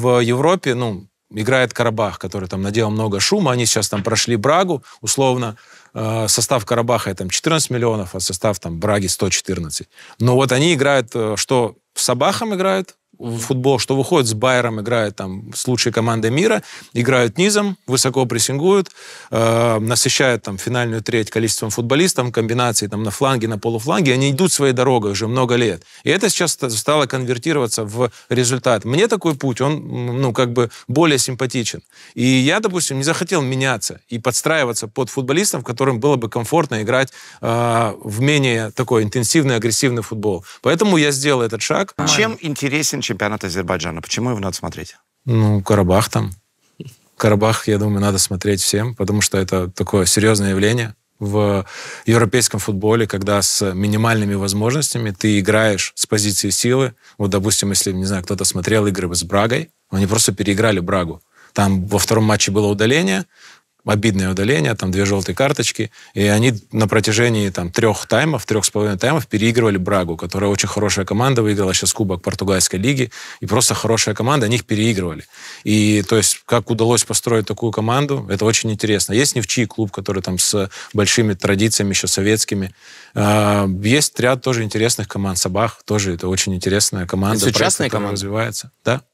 в Европе, ну, играет Карабах, который там наделал много шума, они сейчас там прошли Брагу, условно, э, состав Карабаха там 14 миллионов, а состав там Браги 114. Но вот они играют, э, что с Сабахом играют, в футбол, что выходит с Байером, играет там с лучшей командой мира, играют низом, высоко прессингуют, э, насыщают там финальную треть количеством футболистов, комбинаций там на фланге, на полуфланге, они идут своей дорогой уже много лет. И это сейчас стало конвертироваться в результат. Мне такой путь, он, ну, как бы более симпатичен. И я, допустим, не захотел меняться и подстраиваться под футболистов, которым было бы комфортно играть э, в менее такой интенсивный, агрессивный футбол. Поэтому я сделал этот шаг. Чем интересен чемпионат Азербайджана? Почему его надо смотреть? Ну, Карабах там. Карабах, я думаю, надо смотреть всем, потому что это такое серьезное явление в европейском футболе, когда с минимальными возможностями ты играешь с позиции силы. Вот, допустим, если, не знаю, кто-то смотрел игры с Брагой, они просто переиграли Брагу. Там во втором матче было удаление, обидное удаление, там две желтые карточки, и они на протяжении там трех таймов, трех с половиной таймов переигрывали Брагу, которая очень хорошая команда, выиграла сейчас кубок португальской лиги, и просто хорошая команда, они их переигрывали. И то есть как удалось построить такую команду, это очень интересно. Есть не в Невчий клуб, который там с большими традициями еще советскими. А, есть ряд тоже интересных команд, Сабах тоже, это очень интересная команда. Это частная команда? Развивается, да.